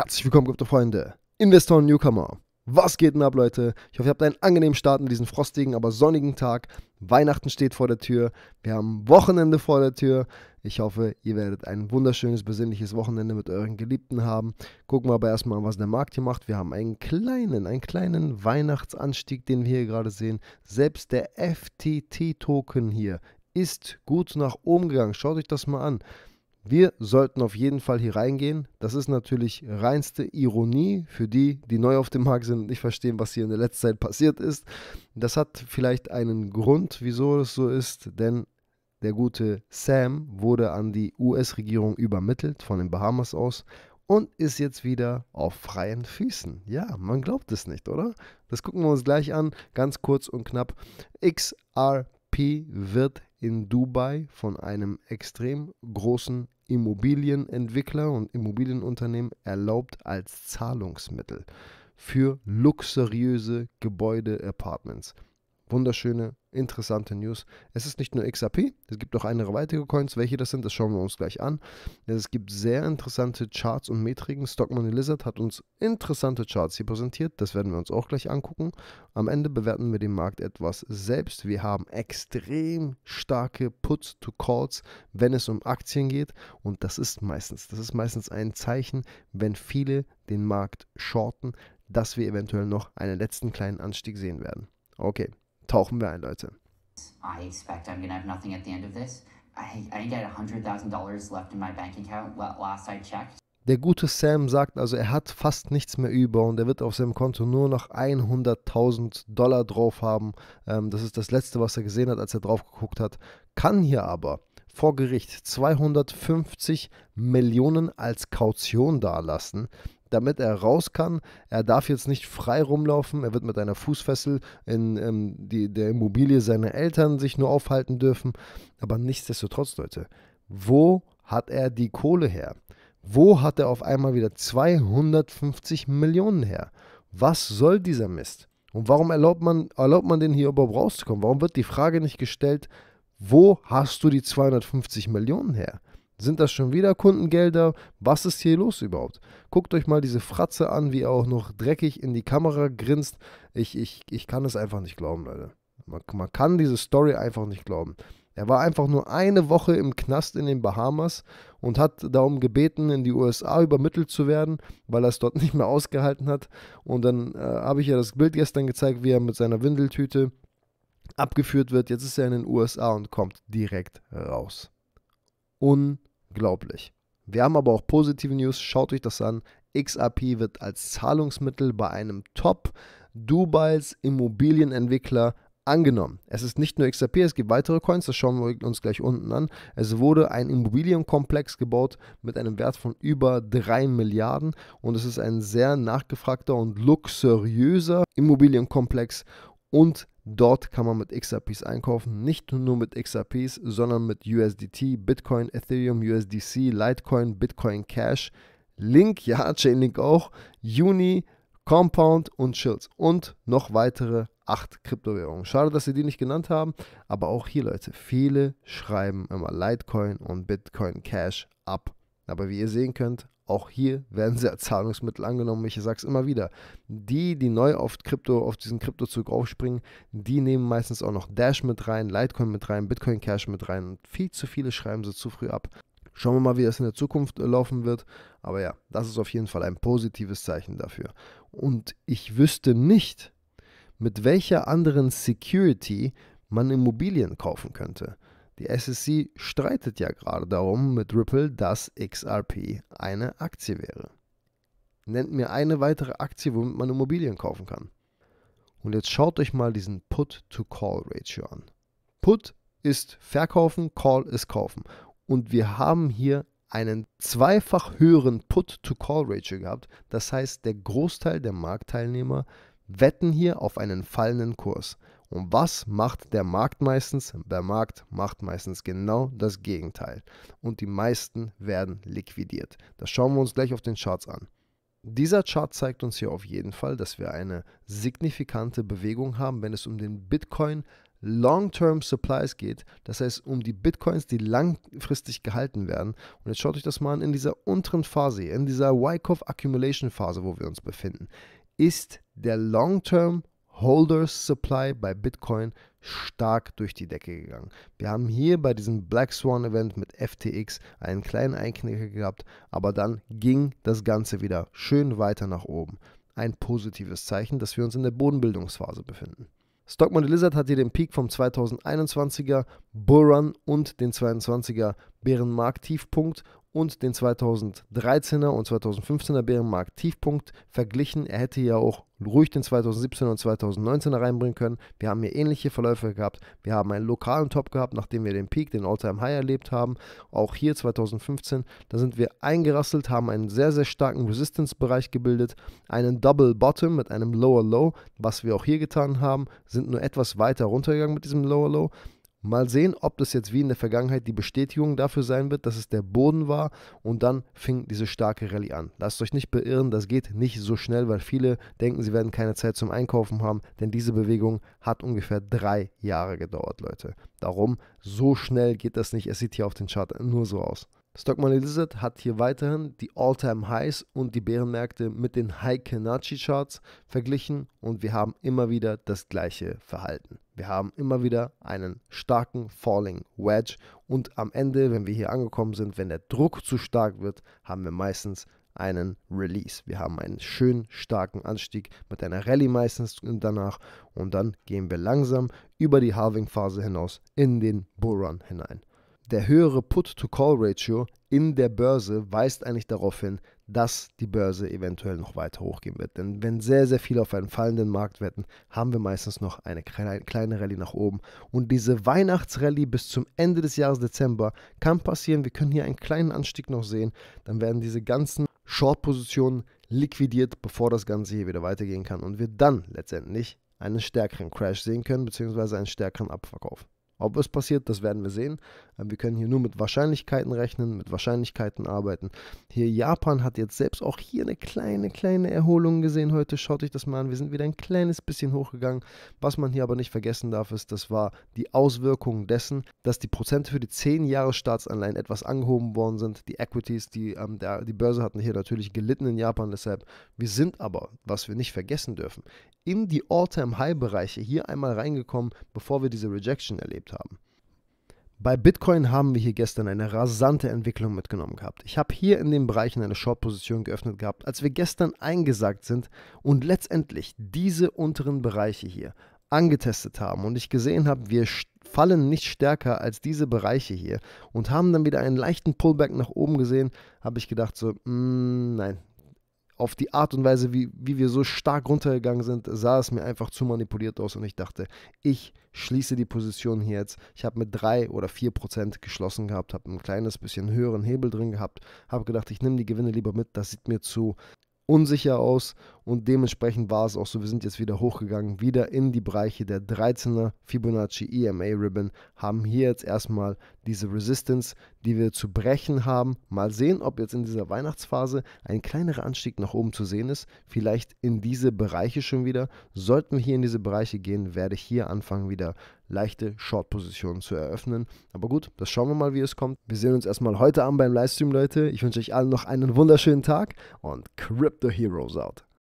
Herzlich willkommen, gute Freunde, Investoren Newcomer. Was geht denn ab, Leute? Ich hoffe, ihr habt einen angenehmen Start in diesen frostigen, aber sonnigen Tag. Weihnachten steht vor der Tür. Wir haben Wochenende vor der Tür. Ich hoffe, ihr werdet ein wunderschönes, besinnliches Wochenende mit euren Geliebten haben. Gucken wir aber erstmal an, was der Markt hier macht. Wir haben einen kleinen, einen kleinen Weihnachtsanstieg, den wir hier gerade sehen. Selbst der FTT-Token hier ist gut nach oben gegangen. Schaut euch das mal an. Wir sollten auf jeden Fall hier reingehen. Das ist natürlich reinste Ironie für die, die neu auf dem Markt sind und nicht verstehen, was hier in der letzten Zeit passiert ist. Das hat vielleicht einen Grund, wieso es so ist, denn der gute Sam wurde an die US-Regierung übermittelt von den Bahamas aus und ist jetzt wieder auf freien Füßen. Ja, man glaubt es nicht, oder? Das gucken wir uns gleich an, ganz kurz und knapp. XRP wird in Dubai von einem extrem großen Immobilienentwickler und Immobilienunternehmen erlaubt als Zahlungsmittel für luxuriöse Gebäude, Apartments wunderschöne, interessante News. Es ist nicht nur XRP, es gibt auch andere weitere Coins. Welche das sind, das schauen wir uns gleich an. Es gibt sehr interessante Charts und Metriken. Stockman Lizard hat uns interessante Charts hier präsentiert. Das werden wir uns auch gleich angucken. Am Ende bewerten wir den Markt etwas selbst. Wir haben extrem starke Puts-to-Calls, wenn es um Aktien geht. Und das ist meistens, das ist meistens ein Zeichen, wenn viele den Markt shorten, dass wir eventuell noch einen letzten kleinen Anstieg sehen werden. Okay, tauchen wir ein, Leute. I expect I'm gonna have nothing at the end of this. I, I got $100,000 left in my bank account last I checked. Der gute Sam sagt also, er hat fast nichts mehr über und er wird auf seinem Konto nur noch 100.000 Dollar drauf haben. Ähm, das ist das Letzte, was er gesehen hat, als er drauf geguckt hat. Kann hier aber vor Gericht 250 Millionen als Kaution dalassen damit er raus kann. Er darf jetzt nicht frei rumlaufen. Er wird mit einer Fußfessel in ähm, die, der Immobilie seiner Eltern sich nur aufhalten dürfen. Aber nichtsdestotrotz, Leute, wo hat er die Kohle her? Wo hat er auf einmal wieder 250 Millionen her? Was soll dieser Mist? Und warum erlaubt man, erlaubt man den hier überhaupt rauszukommen? Warum wird die Frage nicht gestellt, wo hast du die 250 Millionen her? Sind das schon wieder Kundengelder? Was ist hier los überhaupt? Guckt euch mal diese Fratze an, wie er auch noch dreckig in die Kamera grinst. Ich, ich, ich kann es einfach nicht glauben, Leute. Man, man kann diese Story einfach nicht glauben. Er war einfach nur eine Woche im Knast in den Bahamas und hat darum gebeten, in die USA übermittelt zu werden, weil er es dort nicht mehr ausgehalten hat. Und dann äh, habe ich ja das Bild gestern gezeigt, wie er mit seiner Windeltüte abgeführt wird. Jetzt ist er in den USA und kommt direkt raus. Un unglaublich. Wir haben aber auch positive News, schaut euch das an. XRP wird als Zahlungsmittel bei einem Top Dubais Immobilienentwickler angenommen. Es ist nicht nur XRP, es gibt weitere Coins, das schauen wir uns gleich unten an. Es wurde ein Immobilienkomplex gebaut mit einem Wert von über 3 Milliarden und es ist ein sehr nachgefragter und luxuriöser Immobilienkomplex und dort kann man mit XRPs einkaufen. Nicht nur mit XRPs, sondern mit USDT, Bitcoin, Ethereum, USDC, Litecoin, Bitcoin Cash, Link, ja, Chainlink auch, Uni, Compound und Shields und noch weitere acht Kryptowährungen. Schade, dass sie die nicht genannt haben, aber auch hier, Leute, viele schreiben immer Litecoin und Bitcoin Cash ab. Aber wie ihr sehen könnt, auch hier werden sie als Zahlungsmittel angenommen. Ich sage es immer wieder. Die, die neu auf Krypto, auf diesen Kryptozug aufspringen, die nehmen meistens auch noch Dash mit rein, Litecoin mit rein, Bitcoin Cash mit rein. Und viel zu viele schreiben sie zu früh ab. Schauen wir mal, wie das in der Zukunft äh, laufen wird. Aber ja, das ist auf jeden Fall ein positives Zeichen dafür. Und ich wüsste nicht, mit welcher anderen Security man Immobilien kaufen könnte. Die SEC streitet ja gerade darum mit Ripple, dass XRP eine Aktie wäre. Nennt mir eine weitere Aktie, womit man Immobilien kaufen kann. Und jetzt schaut euch mal diesen Put-to-Call-Ratio an. Put ist verkaufen, Call ist kaufen. Und wir haben hier einen zweifach höheren Put-to-Call-Ratio gehabt. Das heißt, der Großteil der Marktteilnehmer wetten hier auf einen fallenden Kurs. Und was macht der Markt meistens? Der Markt macht meistens genau das Gegenteil. Und die meisten werden liquidiert. Das schauen wir uns gleich auf den Charts an. Dieser Chart zeigt uns hier auf jeden Fall, dass wir eine signifikante Bewegung haben, wenn es um den Bitcoin Long-Term Supplies geht, das heißt um die Bitcoins, die langfristig gehalten werden. Und jetzt schaut euch das mal an in dieser unteren Phase, in dieser Wyckoff Accumulation Phase, wo wir uns befinden ist der Long-Term Holders Supply bei Bitcoin stark durch die Decke gegangen. Wir haben hier bei diesem Black Swan Event mit FTX einen kleinen Einknicker gehabt, aber dann ging das Ganze wieder schön weiter nach oben. Ein positives Zeichen, dass wir uns in der Bodenbildungsphase befinden. Stockman Lizard hat hier den Peak vom 2021er Bullrun und den 22er Bärenmarkt-Tiefpunkt und den 2013er und 2015er Bärenmarkt-Tiefpunkt verglichen. Er hätte ja auch ruhig den 2017er und 2019er reinbringen können. Wir haben hier ähnliche Verläufe gehabt. Wir haben einen lokalen Top gehabt, nachdem wir den Peak, den All-Time High erlebt haben. Auch hier 2015, da sind wir eingerasselt, haben einen sehr, sehr starken Resistance-Bereich gebildet, einen Double Bottom mit einem Lower Low, was wir auch hier getan haben, sind nur etwas weiter runtergegangen mit diesem Lower Low. Mal sehen, ob das jetzt wie in der Vergangenheit die Bestätigung dafür sein wird, dass es der Boden war und dann fing diese starke Rallye an. Lasst euch nicht beirren, das geht nicht so schnell, weil viele denken, sie werden keine Zeit zum Einkaufen haben, denn diese Bewegung hat ungefähr drei Jahre gedauert, Leute. Darum, so schnell geht das nicht. Es sieht hier auf den Chart nur so aus. Stock Money Lizard hat hier weiterhin die All-Time-Highs und die Bärenmärkte mit den High Kenachi Charts verglichen und wir haben immer wieder das gleiche Verhalten. Wir haben immer wieder einen starken Falling Wedge und am Ende, wenn wir hier angekommen sind, wenn der Druck zu stark wird, haben wir meistens einen Release. Wir haben einen schönen starken Anstieg mit einer Rallye meistens danach und dann gehen wir langsam über die Halving Phase hinaus in den Bullrun hinein der höhere Put-to-Call-Ratio in der Börse weist eigentlich darauf hin, dass die Börse eventuell noch weiter hochgehen wird. Denn wenn sehr, sehr viele auf einen fallenden Markt wetten, haben wir meistens noch eine kleine Rallye nach oben. Und diese Weihnachtsrallye bis zum Ende des Jahres Dezember kann passieren. Wir können hier einen kleinen Anstieg noch sehen. Dann werden diese ganzen Short-Positionen liquidiert, bevor das Ganze hier wieder weitergehen kann und wir dann letztendlich einen stärkeren Crash sehen können, beziehungsweise einen stärkeren Abverkauf. Ob es passiert, das werden wir sehen. Ähm, wir können hier nur mit Wahrscheinlichkeiten rechnen, mit Wahrscheinlichkeiten arbeiten. Hier Japan hat jetzt selbst auch hier eine kleine, kleine Erholung gesehen heute. Schaut euch das mal an. Wir sind wieder ein kleines bisschen hochgegangen. Was man hier aber nicht vergessen darf, ist, das war die Auswirkung dessen, dass die Prozente für die 10 Jahre Staatsanleihen etwas angehoben worden sind. Die Equities, die, ähm, der, die Börse hatten hier natürlich gelitten in Japan. Deshalb, wir sind aber, was wir nicht vergessen dürfen, in die All-Time-High-Bereiche hier einmal reingekommen, bevor wir diese Rejection erlebt haben. Bei Bitcoin haben wir hier gestern eine rasante Entwicklung mitgenommen gehabt. Ich habe hier in den Bereichen eine Short-Position geöffnet gehabt, als wir gestern eingesagt sind und letztendlich diese unteren Bereiche hier angetestet haben und ich gesehen habe, wir fallen nicht stärker als diese Bereiche hier und haben dann wieder einen leichten Pullback nach oben gesehen, habe ich gedacht so, mh, mm, nein, auf die Art und Weise, wie, wie wir so stark runtergegangen sind, sah es mir einfach zu manipuliert aus und ich dachte, ich schließe die Position hier jetzt. Ich habe mit 3 oder 4 Prozent geschlossen gehabt, habe ein kleines bisschen höheren Hebel drin gehabt, habe gedacht, ich nehme die Gewinne lieber mit, das sieht mir zu unsicher aus und dementsprechend war es auch so. Wir sind jetzt wieder hochgegangen, wieder in die Bereiche der 13er Fibonacci EMA Ribbon, haben hier jetzt erstmal diese Resistance, die wir zu brechen haben. Mal sehen, ob jetzt in dieser Weihnachtsphase ein kleinerer Anstieg nach oben zu sehen ist. Vielleicht in diese Bereiche schon wieder. Sollten wir hier in diese Bereiche gehen, werde ich hier anfangen, wieder leichte Short-Positionen zu eröffnen. Aber gut, das schauen wir mal, wie es kommt. Wir sehen uns erstmal heute Abend beim Livestream, Leute. Ich wünsche euch allen noch einen wunderschönen Tag und Crypto Heroes out.